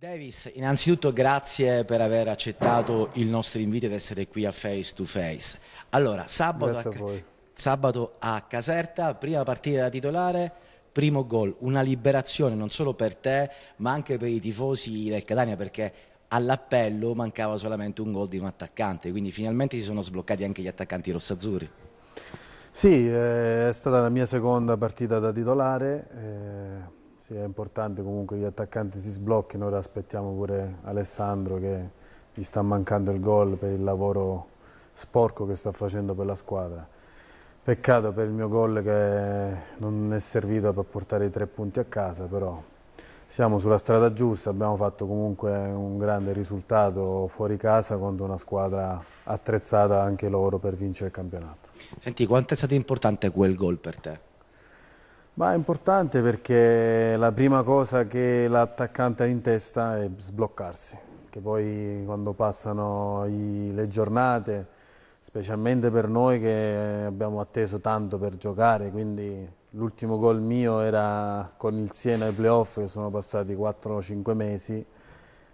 Davis, innanzitutto grazie per aver accettato il nostro invito ed essere qui a Face to Face. Allora, sabato, a, sabato a Caserta, prima partita da titolare, primo gol, una liberazione non solo per te ma anche per i tifosi del Catania perché all'appello mancava solamente un gol di un attaccante, quindi finalmente si sono sbloccati anche gli attaccanti rossazzurri. Sì, eh, è stata la mia seconda partita da titolare. Eh sì, è importante comunque che gli attaccanti si sblocchino, ora aspettiamo pure Alessandro che gli sta mancando il gol per il lavoro sporco che sta facendo per la squadra. Peccato per il mio gol che non è servito per portare i tre punti a casa, però siamo sulla strada giusta, abbiamo fatto comunque un grande risultato fuori casa contro una squadra attrezzata anche loro per vincere il campionato. Senti, quanto è stato importante quel gol per te? Ma è importante perché la prima cosa che l'attaccante ha in testa è sbloccarsi, che poi quando passano i, le giornate, specialmente per noi che abbiamo atteso tanto per giocare, quindi l'ultimo gol mio era con il Siena ai playoff che sono passati 4-5 mesi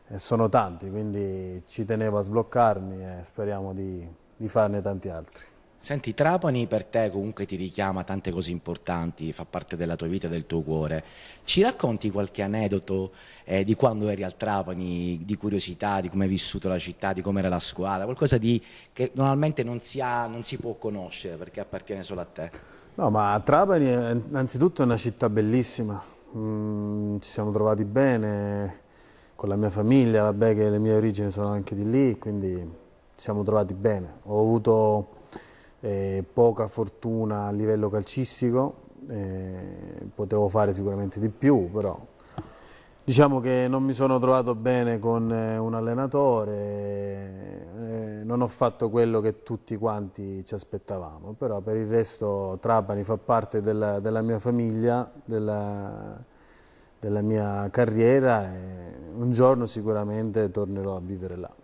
e sono tanti, quindi ci tenevo a sbloccarmi e speriamo di, di farne tanti altri. Senti, Trapani per te comunque ti richiama tante cose importanti, fa parte della tua vita e del tuo cuore. Ci racconti qualche aneddoto eh, di quando eri al Trapani, di curiosità, di come hai vissuto la città, di com'era la squadra, qualcosa di, che normalmente non si, ha, non si, può conoscere perché appartiene solo a te? No, ma Trapani è, innanzitutto è una città bellissima, mm, ci siamo trovati bene con la mia famiglia, vabbè che le mie origini sono anche di lì, quindi ci siamo trovati bene. Ho avuto eh, poca fortuna a livello calcistico, eh, potevo fare sicuramente di più, però diciamo che non mi sono trovato bene con eh, un allenatore, eh, non ho fatto quello che tutti quanti ci aspettavamo, però per il resto Trapani fa parte della, della mia famiglia, della, della mia carriera e un giorno sicuramente tornerò a vivere là.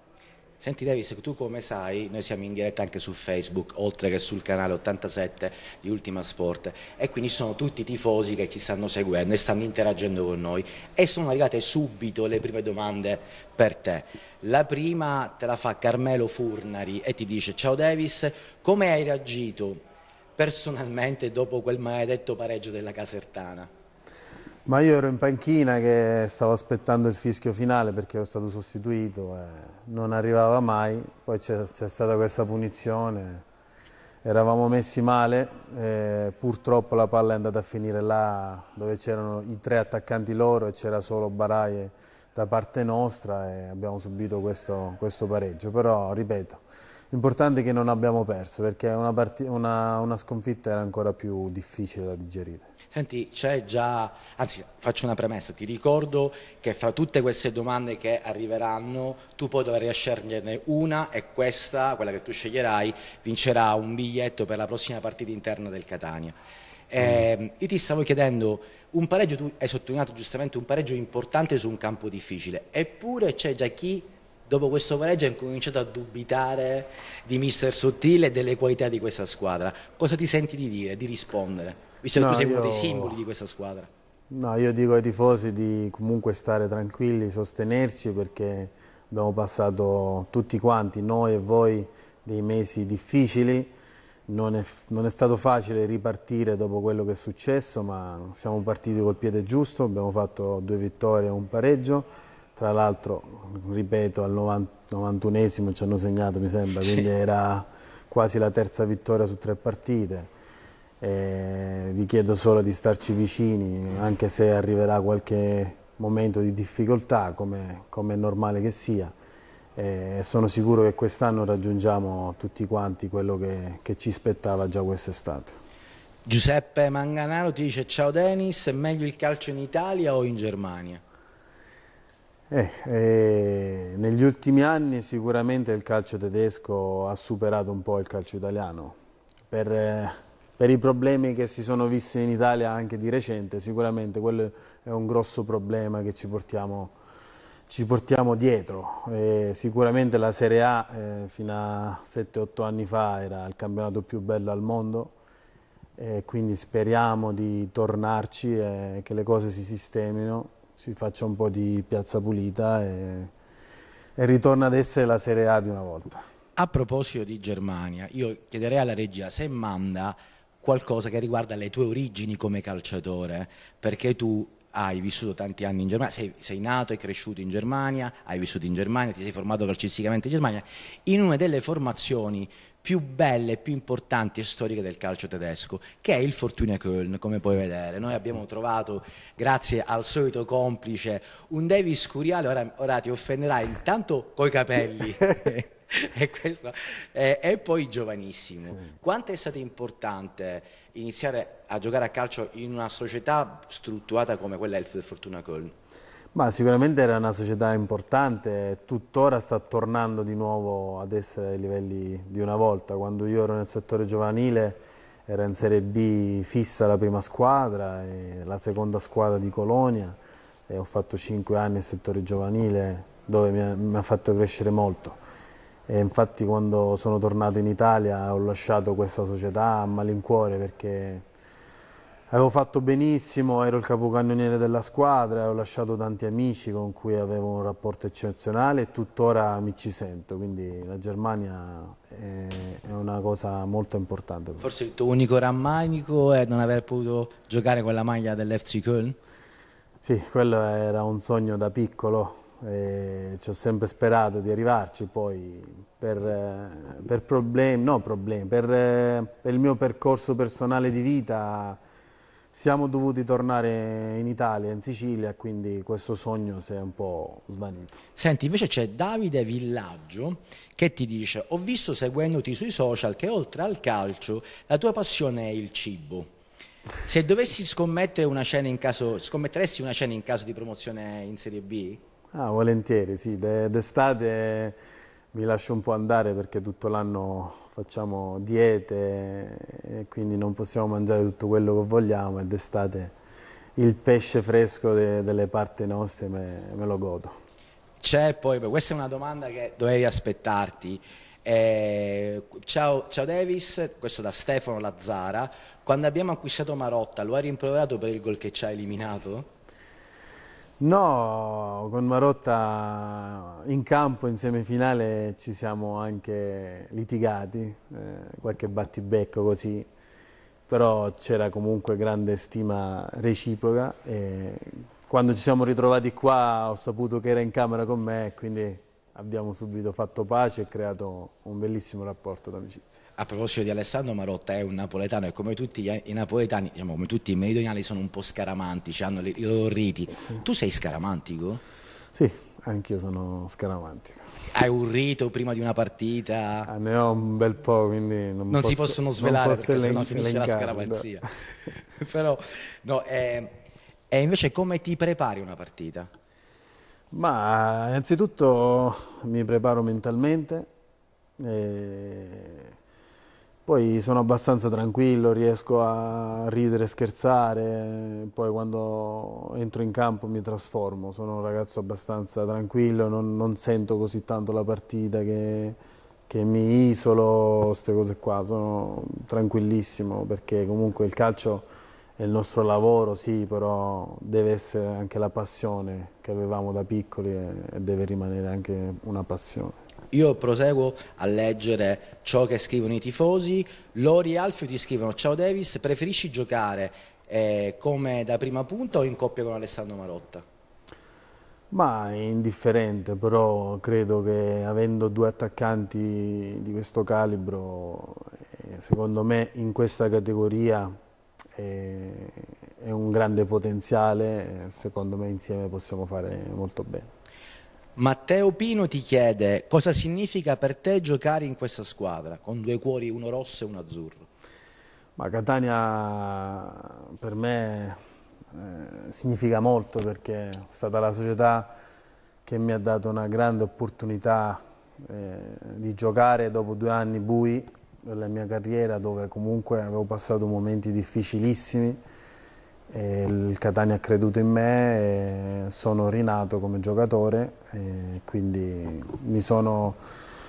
Senti Davis, tu come sai, noi siamo in diretta anche su Facebook, oltre che sul canale 87 di Ultima Sport e quindi sono tutti i tifosi che ci stanno seguendo e stanno interagendo con noi e sono arrivate subito le prime domande per te. La prima te la fa Carmelo Furnari e ti dice ciao Davis, come hai reagito personalmente dopo quel maledetto pareggio della Casertana? Ma io ero in panchina che stavo aspettando il fischio finale perché ero stato sostituito e non arrivava mai, poi c'è stata questa punizione, eravamo messi male, purtroppo la palla è andata a finire là dove c'erano i tre attaccanti loro e c'era solo Baraie da parte nostra e abbiamo subito questo, questo pareggio, però ripeto, l'importante è che non abbiamo perso perché una, una, una sconfitta era ancora più difficile da digerire. Senti, c'è già, anzi faccio una premessa, ti ricordo che fra tutte queste domande che arriveranno tu poi dovrai sceglierne una e questa, quella che tu sceglierai, vincerà un biglietto per la prossima partita interna del Catania. Eh, io ti stavo chiedendo, un pareggio, tu hai sottolineato giustamente un pareggio importante su un campo difficile, eppure c'è già chi dopo questo pareggio hai cominciato a dubitare di mister Sottile e delle qualità di questa squadra. Cosa ti senti di dire, di rispondere? Visto no, che tu sei io... uno dei simboli di questa squadra. No, io dico ai tifosi di comunque stare tranquilli, sostenerci perché abbiamo passato tutti quanti, noi e voi, dei mesi difficili. Non è, non è stato facile ripartire dopo quello che è successo, ma siamo partiti col piede giusto, abbiamo fatto due vittorie e un pareggio tra l'altro, ripeto, al 91esimo ci hanno segnato, mi sembra, quindi era quasi la terza vittoria su tre partite. E vi chiedo solo di starci vicini, anche se arriverà qualche momento di difficoltà, come, come è normale che sia. E sono sicuro che quest'anno raggiungiamo tutti quanti quello che, che ci spettava già quest'estate. Giuseppe Manganaro ti dice ciao Denis, è meglio il calcio in Italia o in Germania? Eh, eh, negli ultimi anni sicuramente il calcio tedesco ha superato un po' il calcio italiano. Per, eh, per i problemi che si sono visti in Italia anche di recente, sicuramente quello è un grosso problema che ci portiamo, ci portiamo dietro. Eh, sicuramente la Serie A eh, fino a 7-8 anni fa era il campionato più bello al mondo, eh, quindi speriamo di tornarci e che le cose si sistemino si faccia un po' di piazza pulita e, e ritorna ad essere la Serie A di una volta. A proposito di Germania, io chiederei alla regia se manda qualcosa che riguarda le tue origini come calciatore, perché tu hai vissuto tanti anni in Germania, sei, sei nato e cresciuto in Germania, hai vissuto in Germania, ti sei formato calcisticamente in Germania, in una delle formazioni più belle e più importanti e storiche del calcio tedesco, che è il Fortuna Köln, come puoi vedere. Noi abbiamo trovato, grazie al solito complice, un Davis Curiale, ora, ora ti offenderai intanto coi capelli. e, questo, eh, e, poi giovanissimo. Sì. Quanto è stato importante iniziare a giocare a calcio in una società strutturata come quella del Fortuna Köln? Ma sicuramente era una società importante, tuttora sta tornando di nuovo ad essere ai livelli di una volta. Quando io ero nel settore giovanile era in Serie B fissa la prima squadra, e la seconda squadra di Colonia e ho fatto 5 anni nel settore giovanile dove mi ha, mi ha fatto crescere molto. E infatti quando sono tornato in Italia ho lasciato questa società a malincuore perché Avevo fatto benissimo, ero il capocannoniere della squadra, ho lasciato tanti amici con cui avevo un rapporto eccezionale e tuttora mi ci sento, quindi la Germania è, è una cosa molto importante. Forse il tuo unico rammarico è non aver potuto giocare con la maglia dell'FC Köln? Sì, quello era un sogno da piccolo, ci ho sempre sperato di arrivarci, poi per, per problemi, no problemi, per, per il mio percorso personale di vita siamo dovuti tornare in Italia, in Sicilia, quindi questo sogno si è un po' svanito. Senti, invece c'è Davide Villaggio che ti dice ho visto seguendoti sui social che oltre al calcio la tua passione è il cibo. Se dovessi scommettere una cena in caso, scommetteresti una cena in caso di promozione in Serie B? Ah, volentieri, sì, d'estate mi lascio un po' andare perché tutto l'anno facciamo diete e quindi non possiamo mangiare tutto quello che vogliamo e d'estate il pesce fresco de, delle parti nostre me, me lo godo. C'è poi, questa è una domanda che dovevi aspettarti. Eh, ciao, ciao, Davis, questo da Stefano Lazzara. Quando abbiamo acquistato Marotta, lo hai rimproverato per il gol che ci ha eliminato? No, con Marotta in campo in semifinale ci siamo anche litigati, eh, qualche battibecco così, però c'era comunque grande stima reciproca e quando ci siamo ritrovati qua ho saputo che era in camera con me, quindi abbiamo subito fatto pace e creato un bellissimo rapporto d'amicizia. A proposito di Alessandro Marotta è un napoletano e come tutti i napoletani, diciamo, come tutti i meridionali sono un po' scaramantici, hanno i loro riti. Tu sei scaramantico? Sì, anch'io sono scaramantico. Hai un rito prima di una partita? Ah, ne ho un bel po', quindi non, non posso, si possono svelare posso perché sennò finisce la scaramanzia. Però no, eh, e invece come ti prepari una partita? Ma innanzitutto mi preparo mentalmente, poi sono abbastanza tranquillo, riesco a ridere, e scherzare, poi quando entro in campo mi trasformo, sono un ragazzo abbastanza tranquillo, non, non sento così tanto la partita che, che mi isolo, queste cose qua, sono tranquillissimo perché comunque il calcio è il nostro lavoro, sì, però deve essere anche la passione che avevamo da piccoli e deve rimanere anche una passione. Io proseguo a leggere ciò che scrivono i tifosi. Lori e Alfio ti scrivono: Ciao Davis, preferisci giocare eh, come da prima punta o in coppia con Alessandro Marotta? Ma è indifferente, però credo che avendo due attaccanti di questo calibro, eh, secondo me in questa categoria è, e un grande potenziale, secondo me insieme possiamo fare molto bene. Matteo Pino ti chiede cosa significa per te giocare in questa squadra, con due cuori, uno rosso e uno azzurro. Ma Catania per me eh, significa molto perché è stata la società che mi ha dato una grande opportunità eh, di giocare dopo due anni bui della mia carriera dove comunque avevo passato momenti difficilissimi il Catania ha creduto in me e sono rinato come giocatore e quindi mi sono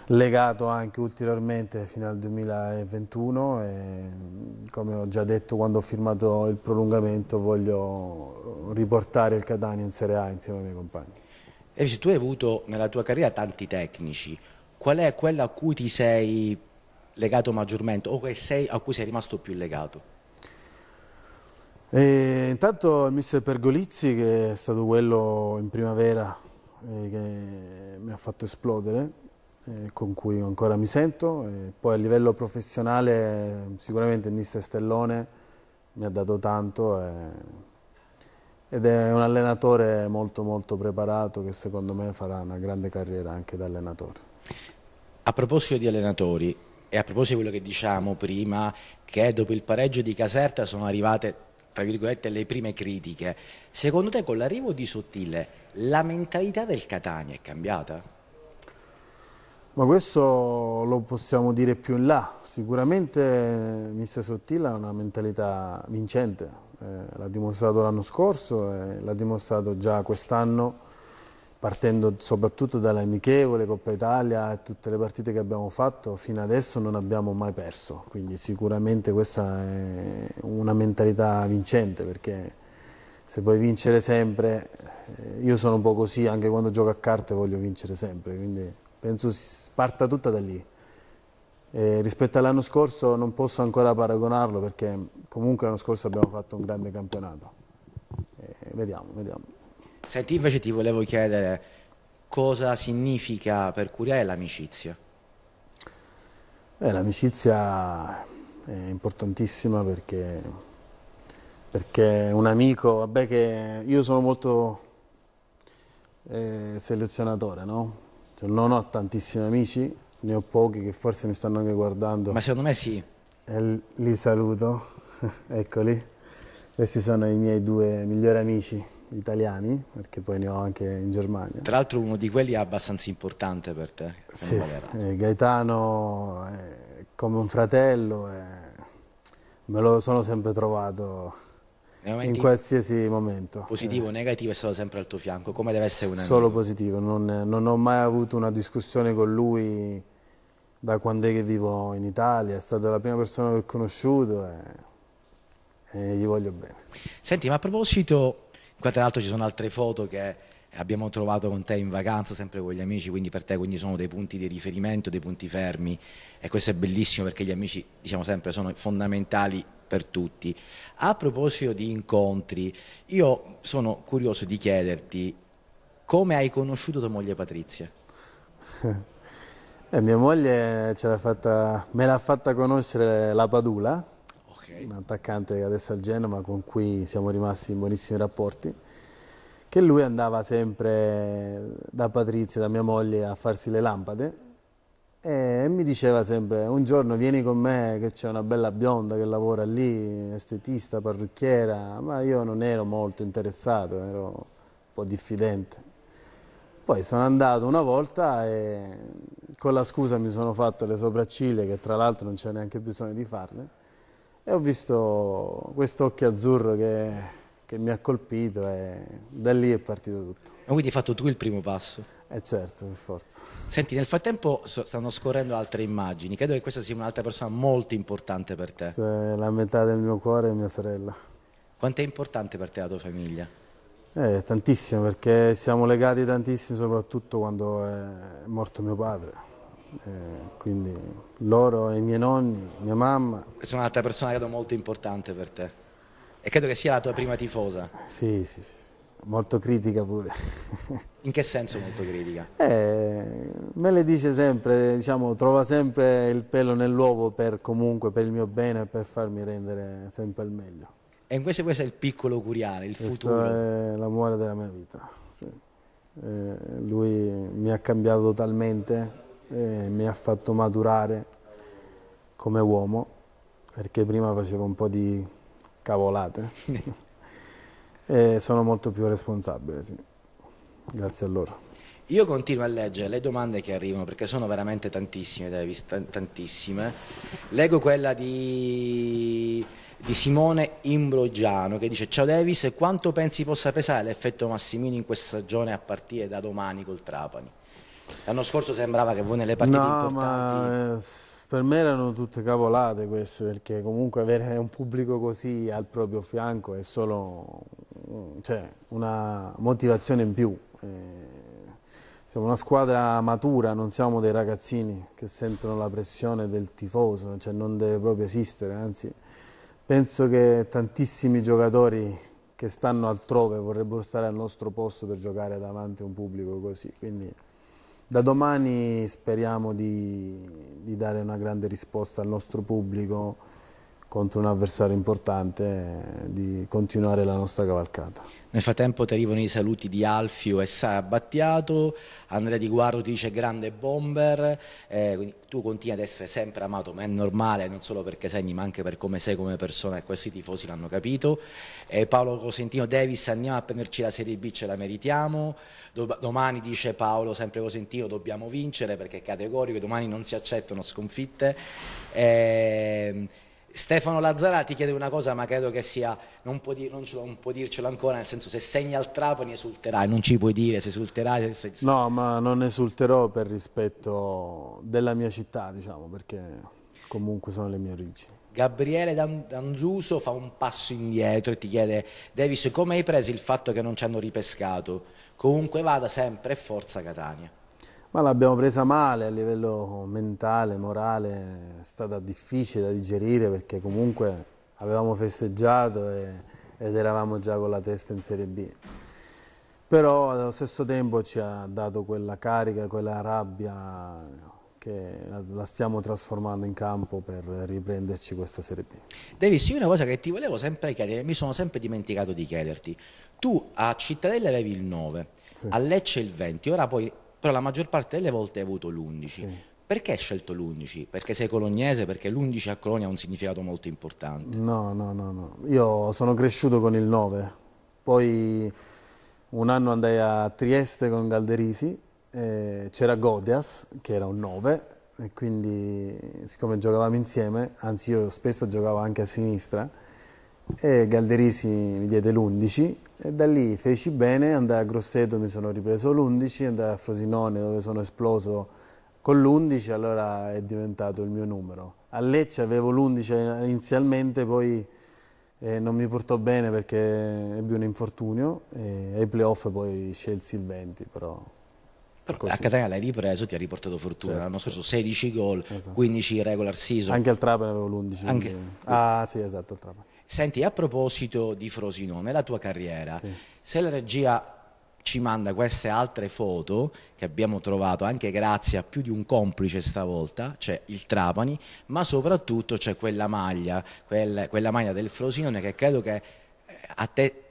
legato anche ulteriormente fino al 2021 e come ho già detto quando ho firmato il prolungamento voglio riportare il Catania in Serie A insieme ai miei compagni. E tu hai avuto nella tua carriera tanti tecnici, qual è quella a cui ti sei legato maggiormente o sei, a cui sei rimasto più legato? E eh, intanto il mister Pergolizzi che è stato quello in primavera eh, che mi ha fatto esplodere, eh, con cui ancora mi sento. E poi a livello professionale sicuramente il mister Stellone mi ha dato tanto e, eh, ed è un allenatore molto molto preparato che secondo me farà una grande carriera anche da allenatore. A proposito di allenatori, e a proposito di quello che diciamo prima, che dopo il pareggio di Caserta sono arrivate, tra virgolette, le prime critiche, secondo te con l'arrivo di Sottile la mentalità del Catania è cambiata? Ma questo lo possiamo dire più in là, sicuramente eh, mister Sottile ha una mentalità vincente, eh, l'ha dimostrato l'anno scorso e l'ha dimostrato già quest'anno partendo soprattutto dall'amichevole Coppa Italia e tutte le partite che abbiamo fatto, fino adesso non abbiamo mai perso, quindi sicuramente questa è una mentalità vincente perché se vuoi vincere sempre, eh, io sono un po' così, anche quando gioco a carte voglio vincere sempre, quindi penso si parta tutta da lì. E rispetto all'anno scorso non posso ancora paragonarlo perché comunque l'anno scorso abbiamo fatto un grande campionato. E vediamo, vediamo. Senti, invece ti volevo chiedere cosa significa per Curiae l'amicizia. Beh, l'amicizia è importantissima perché, perché un amico, vabbè che io sono molto eh, selezionatore, no? Cioè, non ho tantissimi amici, ne ho pochi che forse mi stanno anche guardando. Ma secondo me sì. E li saluto, eccoli. Questi sono i miei due migliori amici italiani, perché poi ne ho anche in Germania. Tra l'altro uno di quelli è abbastanza importante per te. Sì, eh, Gaetano è come un fratello, è... me lo sono sempre trovato in qualsiasi momento. Positivo o eh. negativo è stato sempre al tuo fianco, come deve essere un amico? Solo positivo, non, non, ho mai avuto una discussione con lui da quando è che vivo in Italia, è stata la prima persona che ho conosciuto e, e gli voglio bene. Senti, ma a proposito Qua tra l'altro ci sono altre foto che abbiamo trovato con te in vacanza, sempre con gli amici, quindi per te quindi sono dei punti di riferimento, dei punti fermi e questo è bellissimo perché gli amici, diciamo sempre, sono fondamentali per tutti. A proposito di incontri, io sono curioso di chiederti come hai conosciuto tua moglie Patrizia? Eh, mia moglie me l'ha fatta conoscere la Padula, Okay. Un attaccante adesso al Genova con cui siamo rimasti in buonissimi rapporti. Che lui andava sempre da Patrizia, da mia moglie, a farsi le lampade e mi diceva sempre un giorno vieni con me che c'è una bella bionda che lavora lì, estetista, parrucchiera, ma io non ero molto interessato, ero un po' diffidente. Poi sono andato una volta e con la scusa mi sono fatto le sopracciglia che tra l'altro non c'è neanche bisogno di farle e ho visto questo occhio azzurro che, che, mi ha colpito e da lì è partito tutto. Ma quindi hai fatto tu il primo passo? Eh certo, per forza. Senti, nel frattempo stanno scorrendo altre immagini, credo che questa sia un'altra persona molto importante per te. Questa è la metà del mio cuore e mia sorella. Quanto è importante per te la tua famiglia? Eh, tantissimo, perché siamo legati tantissimo, soprattutto quando è morto mio padre eh, quindi loro, i miei nonni, mia mamma. Questa è un'altra persona credo molto importante per te e credo che sia la tua prima tifosa. Sì, sì, sì, sì. molto critica pure. In che senso molto critica? Eh, me le dice sempre, diciamo, trova sempre il pelo nell'uovo per comunque, per il mio bene e per farmi rendere sempre il meglio. E invece questo è il piccolo curiale, il questo futuro. Questo è l'amore della mia vita, sì. eh, lui mi ha cambiato totalmente e mi ha fatto maturare come uomo, perché prima facevo un po' di cavolate e sono molto più responsabile, sì. grazie a loro. Io continuo a leggere le domande che arrivano perché sono veramente tantissime, Davis, tantissime. Leggo quella di, di, Simone Imbrogiano che dice Ciao Davis, quanto pensi possa pesare l'effetto Massimino in questa stagione a partire da domani col Trapani? L'anno scorso sembrava che voi nelle partite no, importanti... Ma eh, per me erano tutte cavolate queste, perché comunque avere un pubblico così al proprio fianco è solo cioè, una motivazione in più. Eh, siamo una squadra matura, non siamo dei ragazzini che sentono la pressione del tifoso, cioè non deve proprio esistere, anzi penso che tantissimi giocatori che stanno altrove vorrebbero stare al nostro posto per giocare davanti a un pubblico così, quindi da domani speriamo di, di dare una grande risposta al nostro pubblico contro un avversario importante, di continuare la nostra cavalcata. Nel frattempo ti arrivano i saluti di Alfio e Sara Battiato, Andrea Di Guardo ti dice grande bomber, eh, tu continui ad essere sempre amato, ma è normale, non solo perché segni, ma anche per come sei come persona e questi tifosi l'hanno capito. Eh, Paolo Cosentino, Davis, andiamo a prenderci la Serie B, ce la meritiamo. Do domani dice Paolo, sempre Cosentino, dobbiamo vincere perché è categorico, domani non si accettano sconfitte. Eh, Stefano Lazzarati chiede una cosa, ma credo che sia, non può, dir, non, non può, dircelo ancora, nel senso se segna il Trapani esulterai, non ci puoi dire se esulterai. Se, se... No, ma non esulterò per rispetto della mia città, diciamo, perché comunque sono le mie origini. Gabriele Danzuso fa un passo indietro e ti chiede, Davis, come hai preso il fatto che non ci hanno ripescato? Comunque vada sempre e forza Catania ma l'abbiamo presa male a livello mentale, morale, è stata difficile da digerire perché comunque avevamo festeggiato e, ed eravamo già con la testa in Serie B. Però allo stesso tempo ci ha dato quella carica, quella rabbia che la stiamo trasformando in campo per riprenderci questa Serie B. Davis, io una cosa che ti volevo sempre chiedere, mi sono sempre dimenticato di chiederti. Tu a Cittadella avevi il 9, sì. a Lecce il 20, ora poi però la maggior parte delle volte hai avuto l'11. Sì. Perché hai scelto l'11? Perché sei colognese? Perché l'11 a Colonia ha un significato molto importante. No, no, no, no. Io sono cresciuto con il 9, poi un anno andai a Trieste con Galderisi, eh, c'era Godias che era un 9 e quindi siccome giocavamo insieme, anzi io spesso giocavo anche a sinistra, e Galderisi mi diede l'11 e da lì feci bene, andai a Grosseto mi sono ripreso l'11, andai a Frosinone dove sono esploso con l'11 allora è diventato il mio numero. A Lecce avevo l'11 inizialmente, poi eh, non mi portò bene perché ebbi un infortunio e ai playoff poi scelsi il 20 però a Catania l'hai ripreso, ti ha riportato fortuna. Certo, L'anno scorso 16 gol, esatto. 15 regular season. Anche al Trapani avevo l'11. Anche... Ah, sì, esatto, al Trapani. Senti, a proposito di Frosinone, la tua carriera, sì. se la regia ci manda queste altre foto che abbiamo trovato anche grazie a più di un complice stavolta, c'è il Trapani, ma soprattutto c'è quella maglia, quel, quella maglia del Frosinone che credo che eh, a te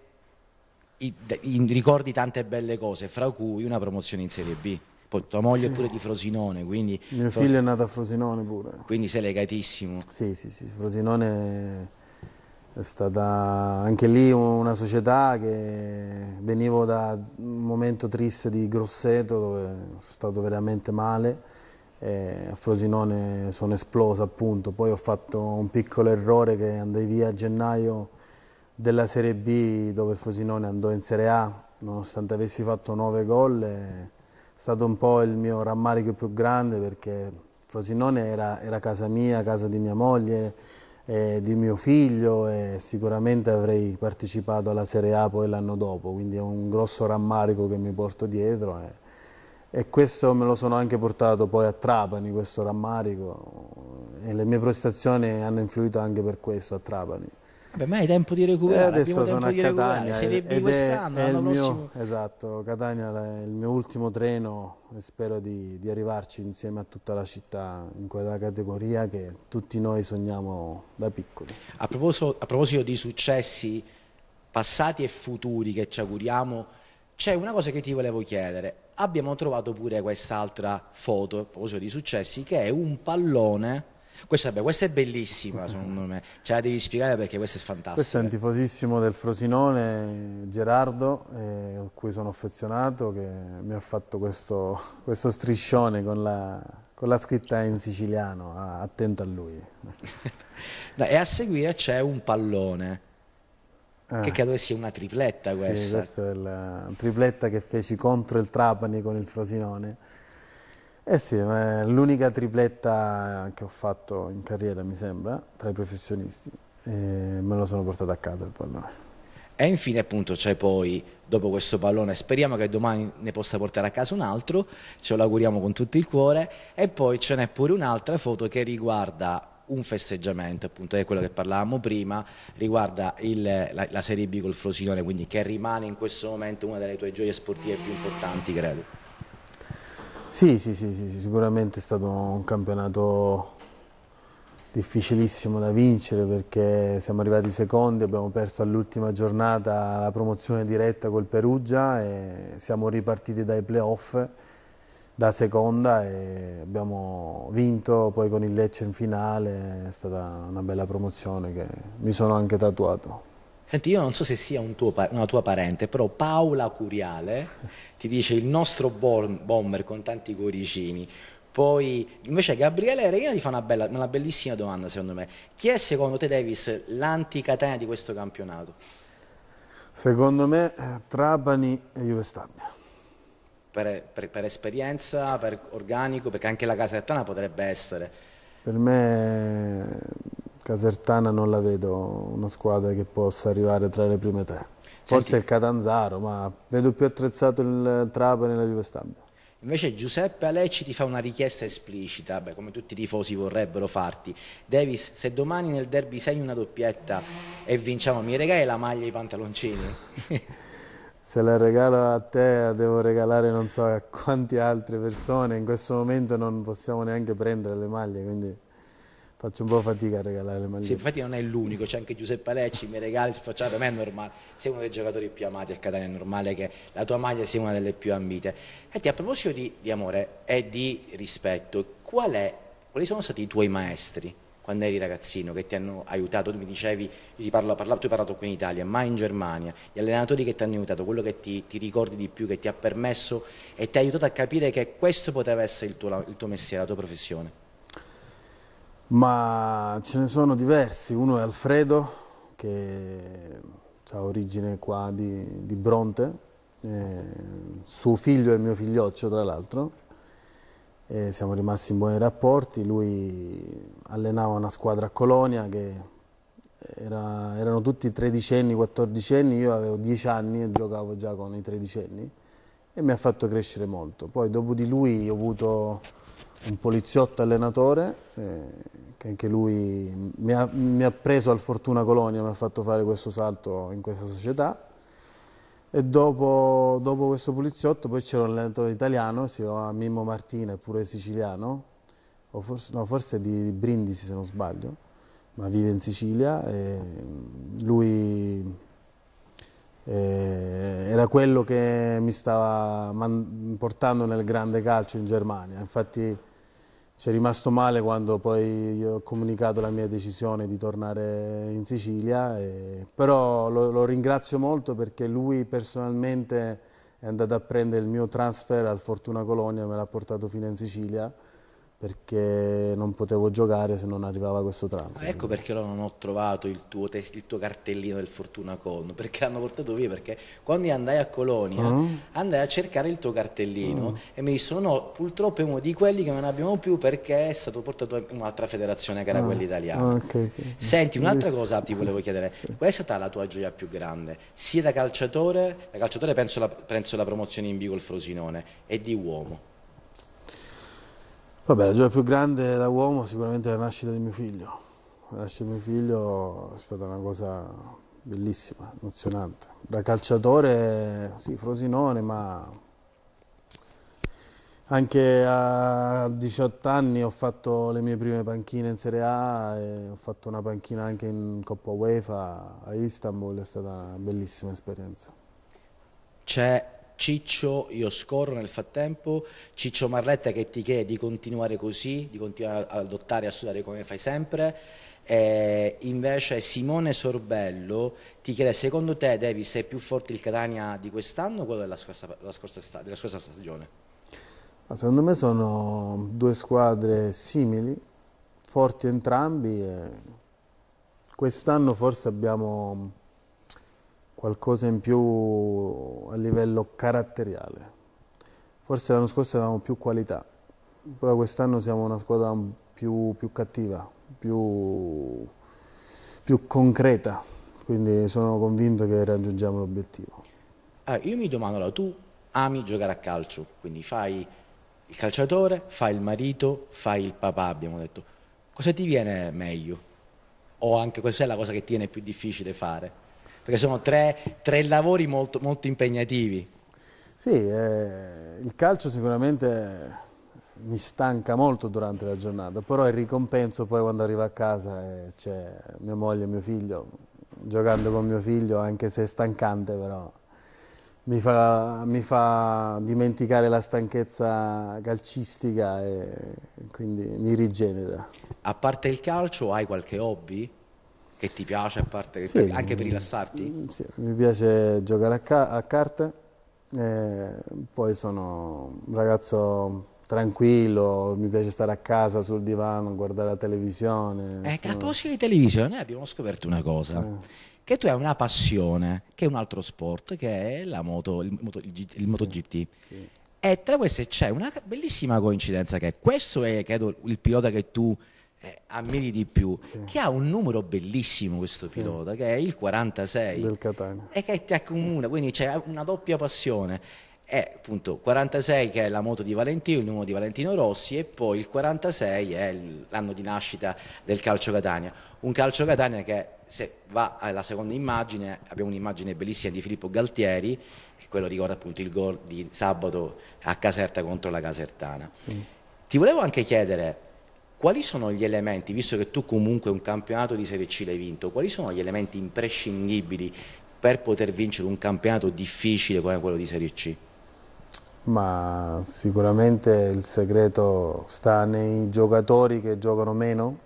ricordi tante belle cose, fra cui una promozione in Serie B. Poi tua moglie sì. è pure di Frosinone, quindi... Mio figlio è nato a Frosinone pure. Quindi sei legatissimo. Sì, sì, sì, Frosinone è stata anche lì una società che venivo da un momento triste di Grosseto dove sono stato veramente male a Frosinone sono esploso appunto, poi ho fatto un piccolo errore che andai via a gennaio della Serie B dove Frosinone andò in Serie A nonostante avessi fatto 9 gol è stato un po' il mio rammarico più grande perché Frosinone era, era casa mia, casa di mia moglie eh, di mio figlio e sicuramente avrei partecipato alla Serie A poi l'anno dopo, quindi è un grosso rammarico che mi porto dietro eh. e questo me lo sono anche portato poi a Trapani, questo rammarico e le mie prestazioni hanno influito anche per questo a Trapani. Vabbè, ma è tempo di eh, recuperare. Eh, adesso sono a Catania. Serie B quest'anno, è, è l'anno prossimo. Mio, esatto, Catania è il mio ultimo treno e spero di, di, arrivarci insieme a tutta la città in quella categoria che tutti noi sogniamo da piccoli. A proposito, a proposito di successi passati e futuri che ci auguriamo, c'è una cosa che ti volevo chiedere. Abbiamo trovato pure quest'altra foto, a proposito di successi, che è un pallone questa, vabbè, questa è bellissima secondo me, ce la devi spiegare perché questa è fantastica. Questo è un tifosissimo del Frosinone, Gerardo, eh, a cui sono affezionato, che mi ha fatto questo, questo striscione con la, con la, scritta in siciliano, attento a lui. no, e a seguire c'è un pallone. Ah, che credo sia una tripletta questa. Sì, questa è la tripletta che feci contro il Trapani con il Frosinone eh sì, è l'unica tripletta che ho fatto in carriera, mi sembra, tra i professionisti. E me lo sono portato a casa il pallone. E infine appunto c'è poi, dopo questo pallone, speriamo che domani ne possa portare a casa un altro, ce lo auguriamo con tutto il cuore, e poi ce n'è pure un'altra foto che riguarda un festeggiamento, appunto è quello che parlavamo prima, riguarda il, la, la Serie B col Frosinone, quindi che rimane in questo momento una delle tue gioie sportive più importanti, credo. Sì, sì, sì, sì, sicuramente è stato un campionato difficilissimo da vincere perché siamo arrivati secondi, abbiamo perso all'ultima giornata la promozione diretta col Perugia e siamo ripartiti dai playoff da seconda e abbiamo vinto poi con il Lecce in finale, è stata una bella promozione che mi sono anche tatuato. Senti, io non so se sia un tuo, una tua parente, però Paola Curiale ti dice il nostro bomber con tanti cuoricini. Poi invece Gabriele Reina ti fa una, bella, una bellissima domanda secondo me. Chi è secondo te Davis l'anticatena di questo campionato? Secondo me eh, Trabani e Juve Stabia. Per, per, per, esperienza, per organico, perché anche la casa Casertana potrebbe essere. Per me Casertana non la vedo una squadra che possa arrivare tra le prime tre. Forse Senti. il Catanzaro, ma vedo più attrezzato il Trapani e la Juve Stabia. Invece Giuseppe Alecci ti fa una richiesta esplicita, beh, come tutti i tifosi vorrebbero farti. Davis, se domani nel derby segni una doppietta e vinciamo, mi regali la maglia e i pantaloncini? se la regalo a te la devo regalare non so a quante altre persone. In questo momento non possiamo neanche prendere le maglie, quindi faccio un po' fatica a regalare le magliette. Sì, infatti non è l'unico, c'è anche Giuseppe Alecci, mi regali, si faccia, per me è normale, sei uno dei giocatori più amati a Catania, è normale che la tua maglia sia una delle più ambite. Senti, a proposito di, di amore e di rispetto, qual è, quali sono stati i tuoi maestri quando eri ragazzino che ti hanno aiutato? Tu mi dicevi, io ti parlo, parlavo, tu hai parlato qui in Italia, ma in Germania, gli allenatori che ti hanno aiutato, quello che ti, ti ricordi di più, che ti ha permesso e ti ha aiutato a capire che questo poteva essere il tuo, il tuo mestiere, la tua professione? Ma ce ne sono diversi, uno è Alfredo, che ha origine qua di, di Bronte, eh, suo figlio è il mio figlioccio tra l'altro, eh, siamo rimasti in buoni rapporti, lui allenava una squadra a Colonia che era, erano tutti tredicenni, quattordicenni, io avevo dieci anni e giocavo già con i tredicenni e mi ha fatto crescere molto. Poi dopo di lui ho avuto un poliziotto allenatore eh, che anche lui mi ha, mi ha, preso al Fortuna Colonia, mi ha fatto fare questo salto in questa società e dopo, dopo questo poliziotto poi c'era un allenatore italiano, si chiama Mimmo Martina, è pure siciliano, o forse, no, forse di, Brindisi se non sbaglio, ma vive in Sicilia e lui eh, era quello che mi stava portando nel grande calcio in Germania. Infatti ci è rimasto male quando poi ho comunicato la mia decisione di tornare in Sicilia, e, però lo, lo ringrazio molto perché lui personalmente è andato a prendere il mio transfer al Fortuna Colonia, me l'ha portato fino in Sicilia perché non potevo giocare se non arrivava questo transito. Ah, ecco perché loro non ho trovato il tuo, test, il tuo cartellino del Fortuna Con, perché l'hanno portato via, perché quando andai a Colonia uh mm. -huh. andai a cercare il tuo cartellino uh mm. -huh. e mi dissero oh, no, purtroppo è uno di quelli che non abbiamo più perché è stato portato in un'altra federazione che era uh quella italiana. Ah, okay, okay. Senti, un'altra yes. cosa ti volevo chiedere, sì. qual è stata la tua gioia più grande? Sia da calciatore, da calciatore penso la, penso la promozione in B col Frosinone, e di uomo? Vabbè, la gioia più grande da uomo sicuramente è la nascita di mio figlio. La nascita di mio figlio è stata una cosa bellissima, emozionante. Da calciatore, sì, Frosinone, ma anche a 18 anni ho fatto le mie prime panchine in Serie A e ho fatto una panchina anche in Coppa UEFA a Istanbul, è stata una bellissima esperienza. C'è Ciccio, io scorro nel frattempo, Ciccio Marletta che ti chiede di continuare così, di continuare ad adottare e a studiare come fai sempre, e invece Simone Sorbello ti chiede secondo te Davis è più forte il Catania di quest'anno o quello della scorsa, della scorsa, della scorsa stagione? Secondo me sono due squadre simili, forti entrambi. Quest'anno forse abbiamo qualcosa in più a livello caratteriale. Forse l'anno scorso avevamo più qualità, però quest'anno siamo una squadra più, più cattiva, più, più concreta, quindi sono convinto che raggiungiamo l'obiettivo. Allora, ah, io mi domando, allora, tu ami giocare a calcio, quindi fai il calciatore, fai il marito, fai il papà, abbiamo detto. Cosa ti viene meglio? O anche questa è la cosa che ti viene più difficile fare? perché sono tre, tre lavori molto, molto, impegnativi. Sì, eh, il calcio sicuramente mi stanca molto durante la giornata, però il ricompenso poi quando arrivo a casa eh, c'è mia moglie e mio figlio, giocando con mio figlio, anche se è stancante però mi fa, mi fa dimenticare la stanchezza calcistica e quindi mi rigenera. A parte il calcio hai qualche hobby? Che ti piace a parte, sì, per, anche per rilassarti? Mm, sì, mi piace giocare a, ca a carte, eh, poi sono un ragazzo tranquillo, mi piace stare a casa sul divano, guardare la televisione. Eh, sono... A proposito di televisione, abbiamo scoperto una cosa. Eh. Che tu hai una passione, che è un altro sport, che è la moto, il, moto, il, il sì. MotoGP. Sì. E tra queste c'è una bellissima coincidenza che questo è, credo, il pilota che tu eh, ammiri di più, sì. che ha un numero bellissimo questo sì. pilota, che è il 46, del Catania. e che ti accomuna, quindi c'è una doppia passione. È appunto 46 che è la moto di Valentino, il numero di Valentino Rossi e poi il 46 è l'anno di nascita del calcio Catania. Un calcio Catania che se va alla seconda immagine, abbiamo un'immagine bellissima di Filippo Galtieri, e quello ricorda appunto il gol di sabato a Caserta contro la Casertana. Sì. Ti volevo anche chiedere, quali sono gli elementi, visto che tu comunque un campionato di Serie C l'hai vinto, quali sono gli elementi imprescindibili per poter vincere un campionato difficile come quello di Serie C? Ma sicuramente il segreto sta nei giocatori che giocano meno,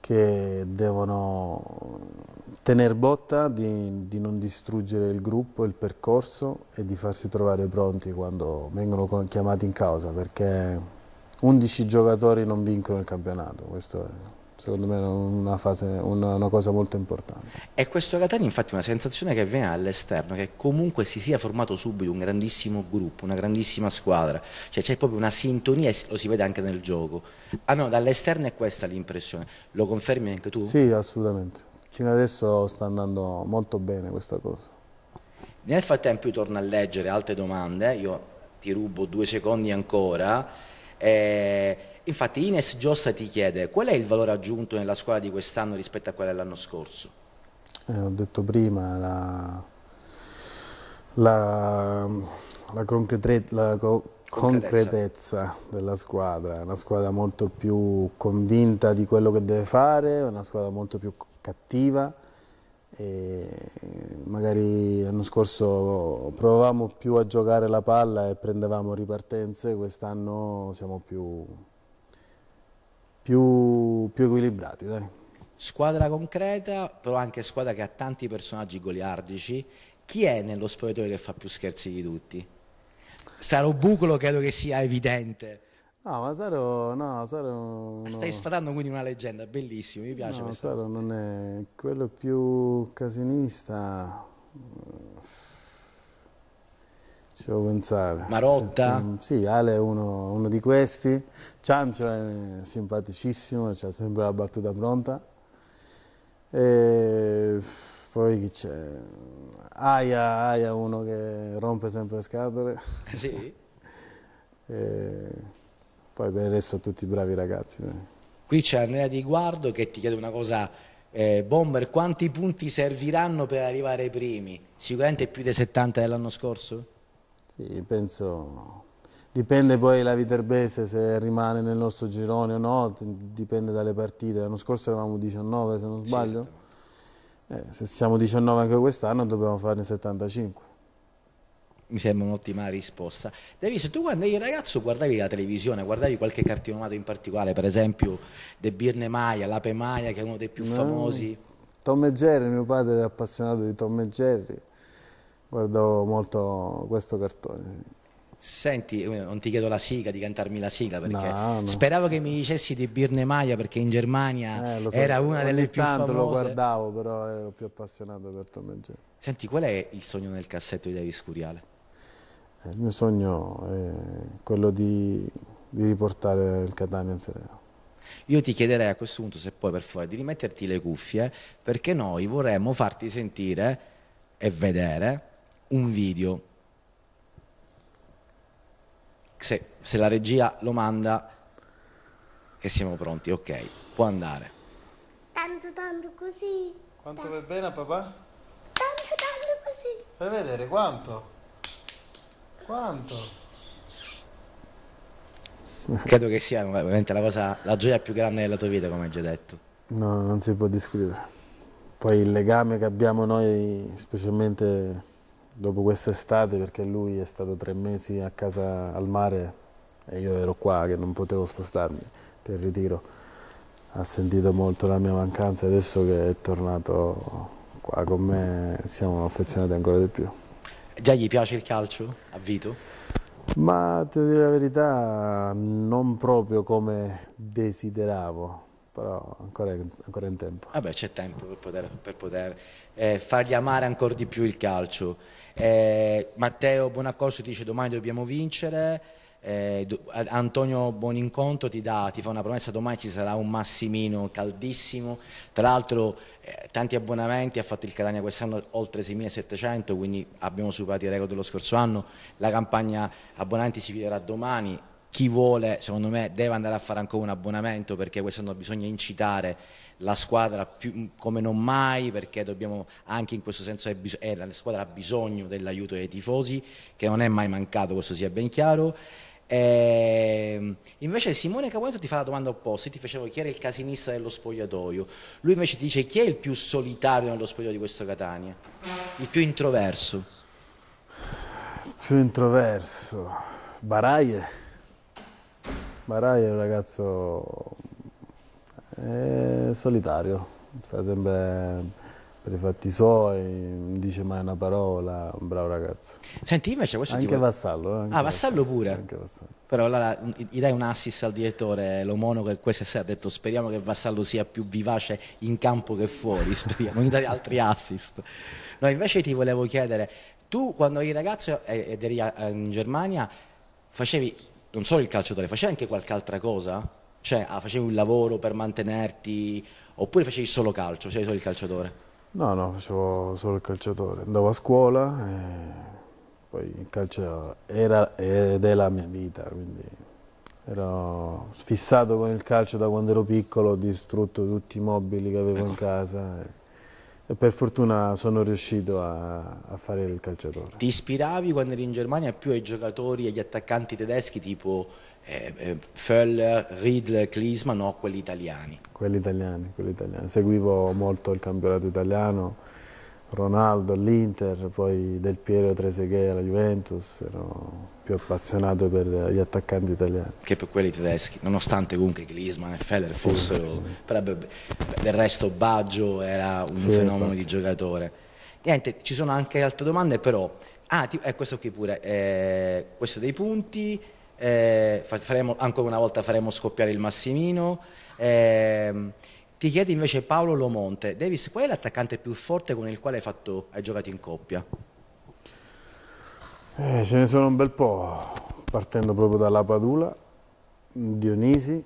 che devono tener botta di, di non distruggere il gruppo, il percorso e di farsi trovare pronti quando vengono chiamati in causa, perché 11 giocatori non vincono il campionato, questo è secondo me una, fase, una, una, cosa molto importante. E questo Catania infatti è una sensazione che viene all'esterno, che comunque si sia formato subito un grandissimo gruppo, una grandissima squadra, cioè c'è proprio una sintonia e lo si vede anche nel gioco. Ah no, dall'esterno è questa l'impressione, lo confermi anche tu? Sì, assolutamente, fino adesso sta andando molto bene questa cosa. Nel frattempo io torno a leggere altre domande, io ti rubo due secondi ancora eh, infatti Ines Giossa ti chiede qual è il valore aggiunto nella scuola di quest'anno rispetto a quella dell'anno scorso? Eh, ho detto prima la, la, la, concrete, la co concretezza della squadra, una squadra molto più convinta di quello che deve fare, una squadra molto più cattiva e magari l'anno scorso provavamo più a giocare la palla e prendevamo ripartenze, quest'anno siamo più, più, più equilibrati. Dai. Squadra concreta, però anche squadra che ha tanti personaggi goliardici. Chi è nello spogliatoio che fa più scherzi di tutti? Starobucolo credo che sia evidente. No, ma Saro, no, Saro... No. Stai sfatando quindi una leggenda, bellissimo, mi piace. No, Saro non è quello più casinista. Ci devo pensare. Marotta? sì, Ale è uno, uno di questi. Ciancio è simpaticissimo, ha sempre la battuta pronta. E poi chi c'è? Aia, Aia, uno che rompe sempre le scatole. sì? e... Poi per il resto tutti bravi ragazzi. Eh. Qui c'è Andrea Di Guardo che ti chiede una cosa, eh, Bomber, quanti punti serviranno per arrivare ai primi? Sicuramente più dei 70 dell'anno scorso? Sì, penso... Dipende poi la Viterbese se rimane nel nostro girone o no, dipende dalle partite. L'anno scorso eravamo 19 se non sbaglio. Sì, eh, se siamo 19 anche quest'anno dobbiamo farne 75 mi sembra un'ottima risposta. Davis, tu quando eri ragazzo guardavi la televisione, guardavi qualche cartinomato in particolare, per esempio De Birne Maia, l'Ape Maia, che è uno dei più no, famosi? Tom e Jerry, mio padre era appassionato di Tom e Jerry, guardavo molto questo cartone. Sì. Senti, eh, non ti chiedo la sigla, di cantarmi la sigla perché no, no. speravo che mi dicessi di Birne Maia perché in Germania eh, so, era una delle più famose. lo guardavo, però ero più appassionato per Tom e Jerry. Senti, qual è il sogno nel cassetto di Davis Curiale? Eh, il mio sogno è quello di, di riportare il Catania in Serie A. Io ti chiederei a questo punto, se puoi per favore, di rimetterti le cuffie, perché noi vorremmo farti sentire e vedere un video. Se, se la regia lo manda, che siamo pronti, ok, può andare. Tanto, tanto così. Quanto va bene, a papà? Tanto, tanto così. Fai vedere quanto? Quanto? Credo che sia veramente la cosa, la gioia più grande della tua vita, come hai già detto. No, non si può descrivere. Poi il legame che abbiamo noi, specialmente dopo quest'estate, perché lui è stato tre mesi a casa al mare e io ero qua che non potevo spostarmi per il ritiro. Ha sentito molto la mia mancanza e adesso che è tornato qua con me siamo affezionati ancora di più. Già gli piace il calcio a Vito? Ma ti dire la verità, non proprio come desideravo, però ancora, ancora in tempo. Vabbè, c'è tempo per poter, per poter eh, fargli amare ancora di più il calcio. Eh, Matteo Bonaccorso dice domani dobbiamo vincere. Eh, Antonio Boninconto ti, dà, ti, fa una promessa, domani ci sarà un massimino caldissimo, tra l'altro eh, tanti abbonamenti, ha fatto il Catania quest'anno oltre 6.700, quindi abbiamo superato i record dello scorso anno, la campagna abbonanti si chiuderà domani, chi vuole secondo me deve andare a fare ancora un abbonamento perché quest'anno bisogna incitare la squadra più, come non mai perché dobbiamo anche in questo senso è, è, la squadra ha bisogno dell'aiuto dei tifosi che non è mai mancato questo sia ben chiaro eh, invece Simone Capueto ti fa la domanda opposta, io ti facevo chi era il casinista dello spogliatoio, lui invece ti dice chi è il più solitario nello spogliatoio di questo Catania, il più introverso. Più introverso, Baraie, Baraie è un ragazzo è eh, solitario, sta sempre per i fatti suoi, non dice mai una parola, un bravo ragazzo. Senti, invece questo Anche tipo... Vassallo. Eh, anche ah, Vassallo, pure? Anche vassallo. Però allora, gli dai un assist al direttore L'Omono che questa sera ha detto speriamo che Vassallo sia più vivace in campo che fuori, speriamo, gli dai altri assist. No, invece ti volevo chiedere, tu quando eri ragazzo ed eri in Germania facevi non solo il calciatore, facevi anche qualche altra cosa? Cioè ah, facevi un lavoro per mantenerti oppure facevi solo calcio, facevi solo il calciatore? No, no, facevo solo il calciatore. Andavo a scuola e poi il calcio era ed è la mia vita, quindi ero fissato con il calcio da quando ero piccolo, ho distrutto tutti i mobili che avevo in ecco. casa e, e per fortuna sono riuscito a, a, fare il calciatore. Ti ispiravi quando eri in Germania più ai giocatori e agli attaccanti tedeschi tipo eh, eh, Föller, Riedl, Klinsmann o quelli italiani? Quelli italiani, quelli italiani. Seguivo molto il campionato italiano, Ronaldo, l'Inter, poi Del Piero Treseghe alla Juventus, ero più appassionato per gli attaccanti italiani. Che per quelli tedeschi, nonostante comunque Klinsmann e Feller sì, fossero... Sì. Però, del resto Baggio era un sì, fenomeno infatti. di giocatore. Niente, ci sono anche altre domande però... Ah, ti, eh, questo qui pure, eh, questo dei punti, eh, faremo, ancora una volta faremo scoppiare il Massimino. Eh, ti chiedi invece Paolo Lomonte, Davis, qual è l'attaccante più forte con il quale hai, fatto, hai giocato in coppia? Eh, ce ne sono un bel po', partendo proprio dalla Padula, Dionisi,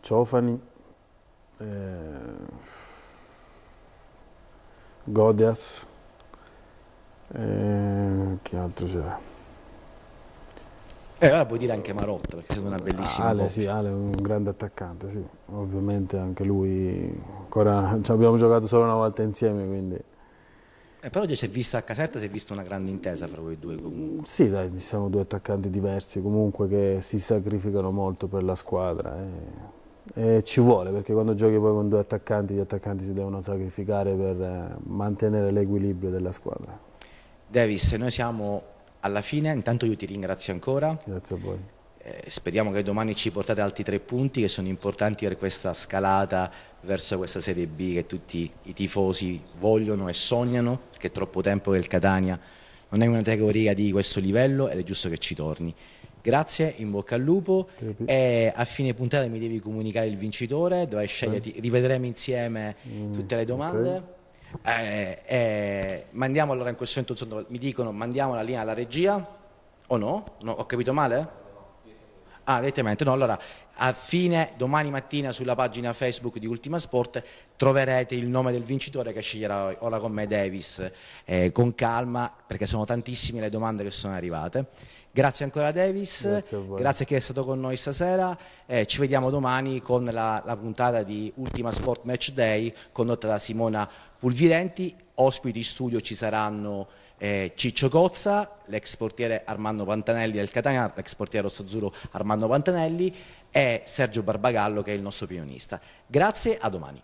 Ciofani, eh, Godias, eh, che altro c'era? Eh, allora puoi dire anche Marotta perché è una bellissima Ale, coppia. sì, Ale è un grande attaccante, sì. Ovviamente anche lui ancora ci abbiamo giocato solo una volta insieme, quindi eh, però già si è vista a casetta, si è vista una grande intesa fra voi due comunque. Sì, dai, ci sono due attaccanti diversi comunque che si sacrificano molto per la squadra. Eh. E ci vuole, perché quando giochi poi con due attaccanti, gli attaccanti si devono sacrificare per eh, mantenere l'equilibrio della squadra. Davis, noi siamo alla fine, intanto io ti ringrazio ancora. Grazie a voi. Eh, speriamo che domani ci portate altri tre punti che sono importanti per questa scalata verso questa Serie B che tutti i tifosi vogliono e sognano, perché è troppo tempo che il Catania non è una categoria di questo livello ed è giusto che ci torni. Grazie, in bocca al lupo e a fine puntata mi devi comunicare il vincitore, dovrai sceglierti, rivedremo insieme mm, tutte le domande. Okay. Eh, eh, mandiamo allora in questo momento, mi dicono mandiamo la linea alla regia o no? no ho capito male? Ah, direttamente no, allora a fine domani mattina sulla pagina Facebook di Ultima Sport troverete il nome del vincitore che sceglierà ora con me Davis eh, con calma perché sono tantissime le domande che sono arrivate. Grazie ancora Davis, grazie, a voi. grazie che è stato con noi stasera e eh, ci vediamo domani con la, la puntata di Ultima Sport Match Day condotta da Simona Pulvirenti. Ospiti in studio ci saranno eh, Ciccio Cozza, l'ex portiere Armando Pantanelli del Catania, l'ex portiere rosso azzurro Armando Pantanelli e Sergio Barbagallo che è il nostro pionista. Grazie, a domani.